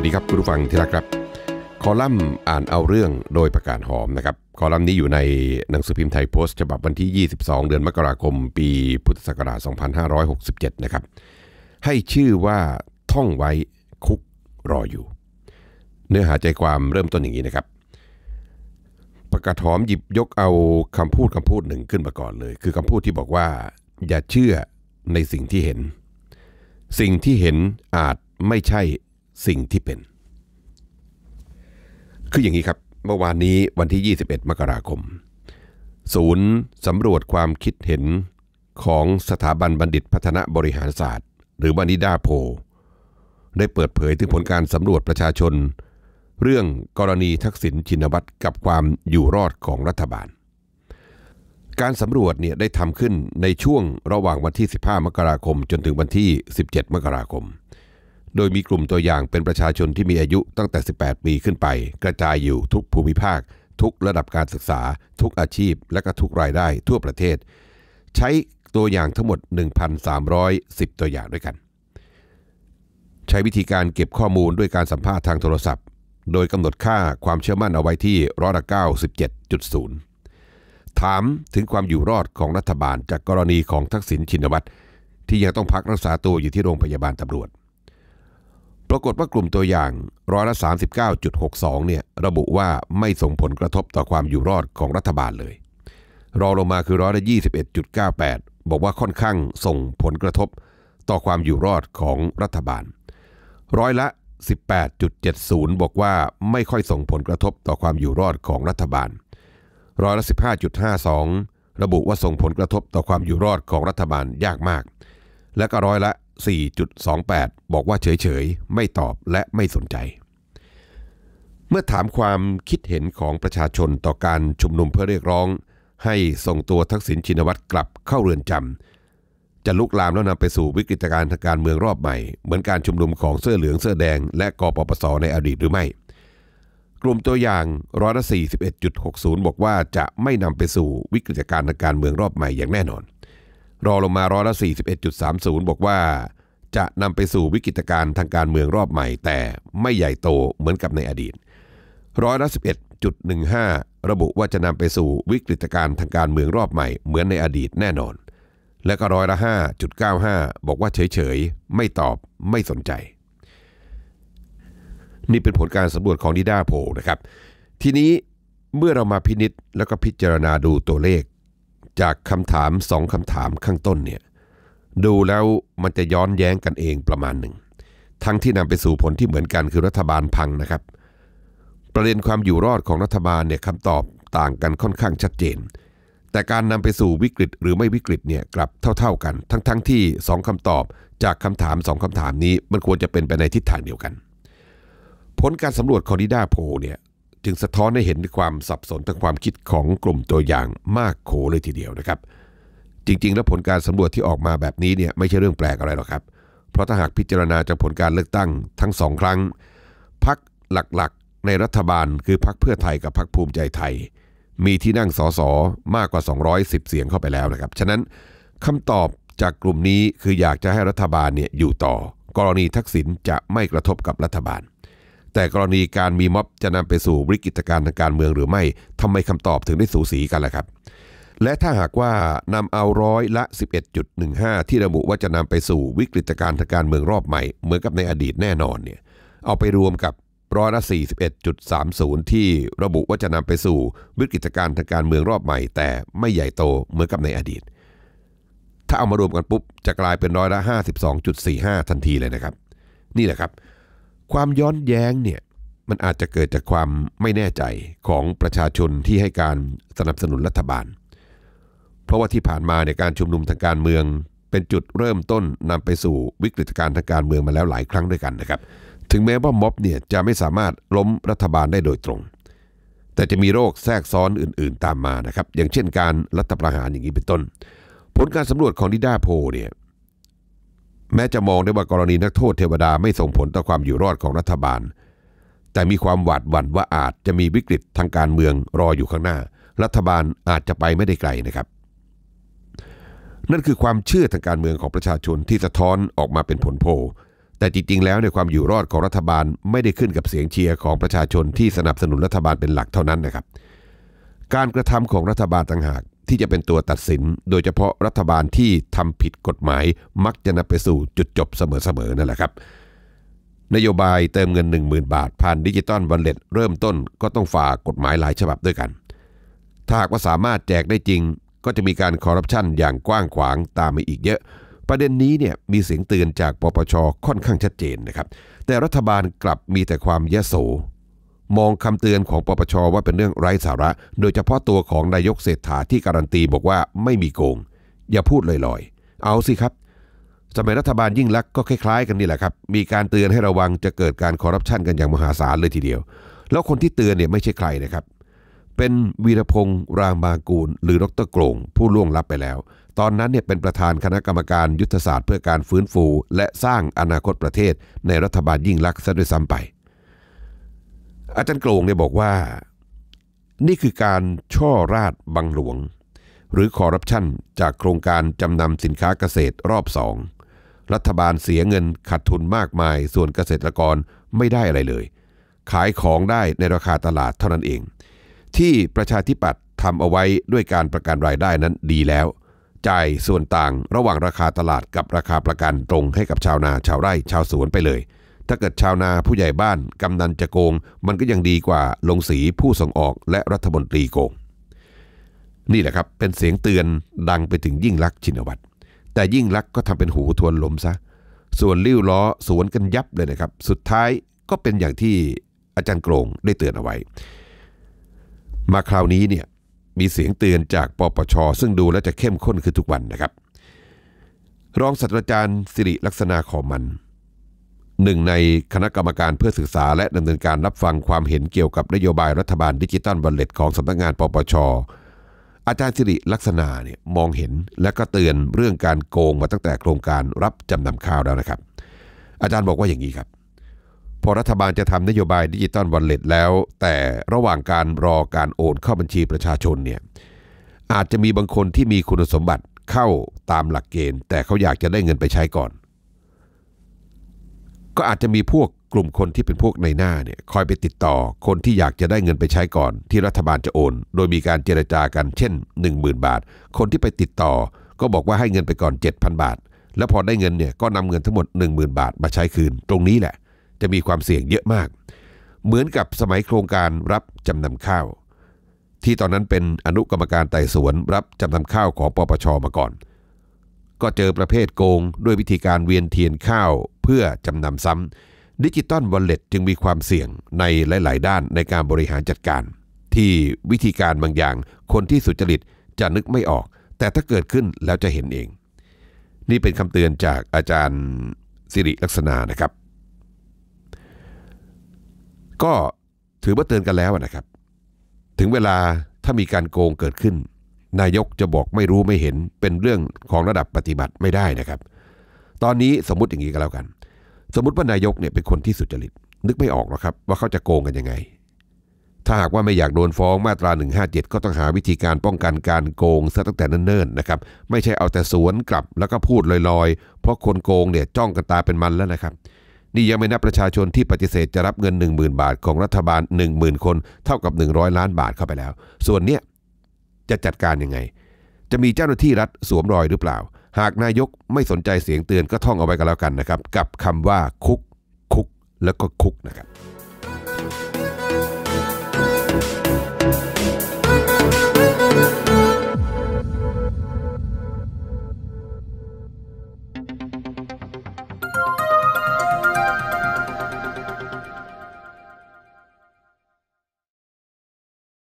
วัสดีครับคุณผู้ฟังที่รักครับ คอลัมน์อ่านเอาเรื่องโดยประกาศหอมนะครับคอลัมน์นี้อยู่ในหนังสือพิมพ์ไทยโพสต์ ฉบับวันที่ 22 เดือนมกราคมปีพุทธศักราช 2567นะครับให้ชื่อว่าท่องไว้คุกรออยู่ เนื้อหาใจความเริ่มต้นอย่างนี้นะครับ ประกาศหอมหยิบยกเอาคำพูดคำพูดหนึ่งขึ้นมาก่อนเลย คือคำพูดที่บอกว่าอย่าเชื่อในสิ่งที่เห็น สิ่งที่เห็นอาจไม่ใช่สิ่งที่เป็น คืออย่างนี้ครับ เมื่อวานนี้วันที่ 21 มกราคม ศูนย์สำรวจความคิดเห็นของสถาบันบัณฑิตพัฒนาบริหารศาสตร์ หรือวานิดาโพ ได้เปิดเผยถึงผลการสำรวจประชาชน เรื่องกรณีทักษิณชินวัตรกับความอยู่รอดของรัฐบาล การสำรวจเนี่ยได้ทำขึ้นในช่วงระหว่างวันที่ 15 มกราคม จนถึงวันที่ 17 มกราคมโดยมีกลุ่มตัวอย่างเป็นประชาชนที่มีอายุตั้งแต่ 18 ปีขึ้นไป กระจายอยู่ทุกภูมิภาค ทุกระดับการศึกษา ทุกอาชีพ และก็ทุกรายได้ทั่วประเทศ ใช้ตัวอย่างทั้งหมด 1,310 ตัวอย่างด้วยกัน ใช้วิธีการเก็บข้อมูลด้วยการสัมภาษณ์ทางโทรศัพท์ โดยกำหนดค่าความเชื่อมั่นเอาไว้ที่ร้อยละ97.0 ถามถึงความอยู่รอดของรัฐบาล จากกรณีของทักษิณชินวัตรที่ยังต้องพักรักษาตัวอยู่ที่โรงพยาบาลตำรวจปรากฏว่ากลุ่มตัวอย่างร้อยละ39.62เนี่ยระบุว่าไม่ส่งผลกระทบต่อความอยู่รอดของรัฐบาลเลยรอลงมาคือร้อยละ21.98 บอกว่าค่อนข้างส่งผลกระทบต่อความอยู่รอดของรัฐบาล ร้อยละ 18.70 บอกว่าไม่ค่อยส่งผลกระทบต่อความอยู่รอดของรัฐบาลร้อยละ15.52 ระบุว่าส่งผลกระทบต่อความอยู่รอดของรัฐบาลยากมาก และก็ร้อยละ4.28 บอกว่าเฉยๆ ไม่ตอบและไม่สนใจ เมื่อถามความคิดเห็นของประชาชนต่อการชุมนุมเพื่อเรียกร้อง ให้ส่งตัวทักษิณชินวัตรกลับเข้าเรือนจำ จะลุกลามแล้วนำไปสู่วิกฤตการณ์ทางการเมืองรอบใหม่ เหมือนการชุมนุมของเสื้อเหลืองเสื้อแดง และกปปสในอดีตหรือไม่ กลุ่มตัวอย่างร้อยละ41.60 บอกว่าจะไม่นำไปสู่วิกฤตการณ์ทางการเมืองรอบใหม่อย่างแน่นอนรอลงมาร้อยละ41.30 บอกว่าจะนำไปสู่วิกฤตการณ์ทางการเมืองรอบใหม่ แต่ไม่ใหญ่โตเหมือนกับในอดีตร้อยละ11.15 ระบุว่าจะนำไปสู่วิกฤตการณ์ทางการเมืองรอบใหม่เหมือนในอดีตแน่นอน และก็ร้อยละ5.95 บอกว่าเฉยๆไม่ตอบไม่สนใจ นี่เป็นผลการสำรวจของดิด้าโพนะครับ ทีนี้เมื่อเรามาพินิษแล้วก็พิจารณาดูตัวเลขจากคำถามสองคำถามข้างต้นเนี่ยดูแล้วมันจะย้อนแย้งกันเองประมาณหนึ่งทั้งที่นำไปสู่ผลที่เหมือนกันคือรัฐบาลพังนะครับ ประเด็นความอยู่รอดของรัฐบาลเนี่ยคำตอบต่างกันค่อนข้างชัดเจน แต่การนำไปสู่วิกฤตหรือไม่วิกฤตเนี่ยกลับเท่าๆกัน ทั้งๆทที่สองคำตอบ จากคำถามสองคำถามนี้มันควรจะเป็นไปในทิศทางเดียวกัน ผลการสำรวจคอนิด้าโพเนี่ยจึงสะท้อนให้เห็นความสับสนทางความคิดของกลุ่มตัวอย่างมากโขเลยทีเดียวนะครับ จริงๆ แล้วผลการสำรวจที่ออกมาแบบนี้เนี่ยไม่ใช่เรื่องแปลกอะไรหรอกครับ เพราะถ้าหากพิจารณาจากผลการเลือกตั้งทั้งสองครั้ง พักหลักๆในรัฐบาลคือพักเพื่อไทย กับพักภูมิใจไทย มีที่นั่งสสมากกว่า 210 เสียงเข้าไปแล้วนะครับฉะนั้นคำตอบจากกลุ่มนี้คืออยากจะให้รัฐบาลเนี่ยอยู่ต่อ กรณีทักษิณจะไม่กระทบกับรัฐบาลแต่กรณีการมีม็อบจะนำไปสู่วิกฤตการณ์ทางการเมืองหรือไม่ทำไมคำตอบถึงได้สูสีกันล่ะครับ และถ้าหากว่านำเอาร้อยละ 11.15 ที่ระบุว่าจะนำไปสู่วิกฤตการณ์ทางการเมืองรอบใหม่เหมือนกับในอดีตแน่นอนเนี่ย เอาไปรวมกับร้อยละ41.30 ที่ระบุว่าจะนำไปสู่วิกฤตการณ์ทางการเมืองรอบใหม่ แต่ไม่ใหญ่โตเหมือนกับในอดีต ถ้าเอามารวมกันปุ๊บ จะกลายเป็นร้อยละ52.45 ทันทีเลยนะครับ นี่แหละครับความย้อนแย้งเนี่ยมันอาจจะเกิดจากความไม่แน่ใจของประชาชนที่ให้การสนับสนุนรัฐบาล เพราะว่าที่ผ่านมาเนี่ยการชุมนุมทางการเมืองเป็นจุดเริ่มต้นนำไปสู่วิกฤตการทางการเมืองมาแล้วหลายครั้งด้วยกันนะครับถึงแม้ว่าม็อบเนี่ยจะไม่สามารถล้มรัฐบาลได้โดยตรง แต่จะมีโรคแทรกซ้อนอื่นๆตามมานะครับ อย่างเช่นการรัฐประหารอย่างนี้เป็นต้น ผลการสำรวจของดิด้าโพเนี่ยแม้จะมองได้ว่ากรณีนักโทษเทวดาไม่ส่งผลต่อความอยู่รอดของรัฐบาล แต่มีความหวาดหวั่นว่าอาจจะมีวิกฤตทางการเมืองรออยู่ข้างหน้า รัฐบาลอาจจะไปไม่ได้ไกลนะครับ นั่นคือความเชื่อทางการเมืองของประชาชนที่สะท้อนออกมาเป็นผลโพลแต่จริงๆ แล้วในความอยู่รอดของรัฐบาลไม่ได้ขึ้นกับเสียงเชียร์ของประชาชนที่สนับสนุนรัฐบาลเป็นหลักเท่านั้นนะครับ การกระทำของรัฐบาลต่างหากที่จะเป็นตัวตัดสิน โดยเฉพาะรัฐบาลที่ทำผิดกฎหมาย มักจะนำไปสู่จุดจบเสมอ ๆ นั่นแหละครับ นโยบายเติมเงิน 10,000บาทผ่านดิจิตอลวันเล็ตเริ่มต้นก็ต้องฝ่ากฎหมายหลายฉบับด้วยกัน ถ้าหากว่าสามารถแจกได้จริง ก็จะมีการคอร์รัปชันอย่างกว้างขวางตามมาอีกเยอะ ประเด็นนี้เนี่ยมีเสียงเตือนจากปปช ค่อนข้างชัดเจนนะครับ แต่รัฐบาลกลับมีแต่ความยะโสมองคำเตือนของปปชว่าเป็นเรื่องไร้สาระ โดยเฉพาะตัวของนายกเศรษฐาที่การันตีบอกว่าไม่มีโกง อย่าพูดลอยๆ เอาสิครับ สมัยรัฐบาลยิ่งลักษณ์ก็คล้ายๆกันนี่แหละครับ มีการเตือนให้ระวังจะเกิดการคอร์รัปชันกันอย่างมหาศาลเลยทีเดียว แล้วคนที่เตือนเนี่ยไม่ใช่ใครนะครับ เป็นวีรพงษ์รามบางกูล หรือดรโกลงผู้ล่วงลับไปแล้ว ตอนนั้นเนี่ยเป็นประธานคณะกรรมการยุทธศาสตร์เพื่อการฟื้นฟู และสร้างอนาคตประเทศในรัฐบาลยิ่งลักษณ์ซะด้วยซ้ำไปอาจารย์โกลงเนี่ยบอกว่า นี่คือการช่อราดบังหลวง หรือคอร์รัปชันจากโครงการจำนำสินค้าเกษตรรอบสอง รัฐบาลเสียเงินขาดทุนมากมาย ส่วนเกษตรกรไม่ได้อะไรเลย ขายของได้ในราคาตลาดเท่านั้นเอง ที่ประชาธิปัตย์ทำเอาไว้ด้วยการประกันรายได้นั้นดีแล้ว จ่ายส่วนต่างระหว่างราคาตลาดกับราคาประกันตรงให้กับชาวนาชาวไร่ชาวสวนไปเลยถ้าเกิดชาวนาผู้ใหญ่บ้านกำนันจะโกงมันก็ยังดีกว่าลงสีผู้ส่งออกและรัฐมนตรีโกง นี่แหละครับ เป็นเสียงเตือนดังไปถึงยิ่งลักษณ์ชินวัตรแต่ยิ่งลักษณ์ก็ทำเป็นหูทวนลมซะ ส่วนลิ้วล้อสวนกันยับเลยนะครับ สุดท้ายก็เป็นอย่างที่อาจารย์โกรงได้เตือนเอาไว้ มาคราวนี้เนี่ย มีเสียงเตือนจากปปชซึ่งดูแล้วจะเข้มข้นขึ้นทุกวันนะครับรองศาสตราจารย์สิริลักษณะขอมันหนึ่งในคณะกรรมการเพื่อศึกษา และดำเนินการรับฟังความเห็นเกี่ยวกับนโยบายรัฐบาลดิจิตอลบัลเลตของสำนักงานปปช อาจารย์สิริลักษณะเนี่ยมองเห็นและก็เตือนเรื่องการโกงมาตั้งแต่โครงการรับจำนำข้าวแล้วนะครับ อาจารย์บอกว่าอย่างนี้ครับ พอรัฐบาลจะทำนโยบายดิจิตอลบัลเลตแล้ว แต่ระหว่างการรอการโอนเข้าบัญชีประชาชนเนี่ยอาจจะมีบางคนที่มีคุณสมบัติเข้าตามหลักเกณฑ์แต่เขาอยากจะได้เงินไปใช้ก่อนก็อาจจะมีพวกกลุ่มคนที่เป็นพวกในหน้าเนี่ยคอยไปติดต่อคนที่อยากจะได้เงินไปใช้ก่อน ที่รัฐบาลจะโอน โดยมีการเจรจากันเช่น 10,000 บาท คนที่ไปติดต่อ ก็บอกว่าให้เงินไปก่อน 7,000บาทแล้วพอได้เงินเนี่ยก็นำเงินทั้งหมด 10,000 บาท มาใช้คืน ตรงนี้แหละจะมีความเสี่ยงเยอะมาก เหมือนกับสมัยโครงการรับจำนำข้าว ที่ตอนนั้นเป็นอนุกรรมการไต่สวน รับจำนำข้าวของปปชมาก่อนก็เจอประเภทโกง ด้วยวิธีการเวียนเทียนข้าวเพื่อจำนำซ้ำดิจิตอลวอลเล็ตจึงมีความเสี่ยงในหลาย ๆ ด้านในการบริหารจัดการ ที่วิธีการบางอย่างคนที่สุจริตจะนึกไม่ออก แต่ถ้าเกิดขึ้นแล้วจะเห็นเอง นี่เป็นคำเตือนจากอาจารย์สิริลักษณะนะครับ ก็ถือว่าเตือนกันแล้วนะครับ ถึงเวลาถ้ามีการโกงเกิดขึ้นนายกจะบอกไม่รู้ไม่เห็นเป็นเรื่องของระดับปฏิบัติไม่ได้นะครับ ตอนนี้สมมติอย่างนี้ก็แล้วกัน สมมติว่านายกเนี่ยเป็นคนที่สุจริต นึกไม่ออกหรอกครับว่าเขาจะโกงกันยังไงถ้าหากว่าไม่อยากโดนฟ้องมาตรา 157 ก็ต้องหาวิธีการป้องกันการโกงซะตั้งแต่นนั้เนิ่นนะครับไม่ใช่เอาแต่สวนกลับแล้วก็พูดลอยๆ เพราะคนโกงเนี่ยจ้องกันตาเป็นมันแล้วนะครับ นี่ยังไม่นับประชาชนที่ปฏิเสธจะรับเงิน 10,000 บาทของรัฐบาล 10,000 คนเท่ากับ 100 ล้านบาทเข้าไปแล้ว ส่วนเนี้ยจะจัดการยังไง จะมีเจ้าหน้าที่รัฐสวมรอยหรือเปล่า หากนายกไม่สนใจเสียงเตือนก็ท่องเอาไว้กันแล้วกันนะครับ กับคำว่าคุก คุก แล้วก็คุกนะครับ